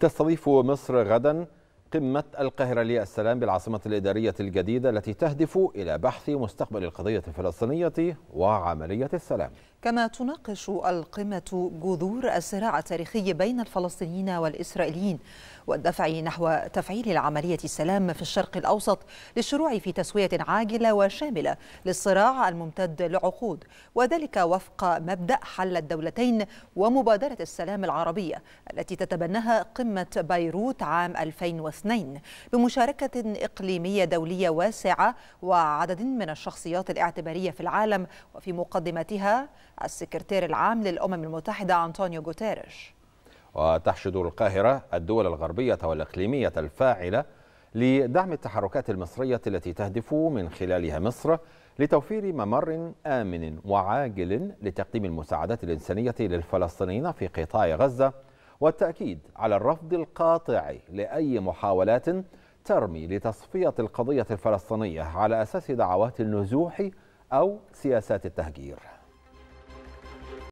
تستضيف مصر غدا قمة القاهرة للسلام بالعاصمة الإدارية الجديدة التي تهدف إلى بحث مستقبل القضية الفلسطينية وعملية السلام كما تناقش القمة جذور الصراع التاريخي بين الفلسطينيين والإسرائيليين والدفع نحو تفعيل العملية السلام في الشرق الأوسط للشروع في تسوية عاجلة وشاملة للصراع الممتد لعقود وذلك وفق مبدأ حل الدولتين ومبادرة السلام العربية التي تتبناها قمة بيروت عام 2002 بمشاركة إقليمية دولية واسعة وعدد من الشخصيات الاعتبارية في العالم وفي مقدمتها السكرتير العام للأمم المتحدة أنطونيو غوتيريش وتحشد القاهرة الدول الغربية والإقليمية الفاعلة لدعم التحركات المصرية التي تهدف من خلالها مصر لتوفير ممر آمن وعاجل لتقديم المساعدات الإنسانية للفلسطينيين في قطاع غزة والتأكيد على الرفض القاطع لأي محاولات ترمي لتصفية القضية الفلسطينية على أساس دعوات النزوح أو سياسات التهجير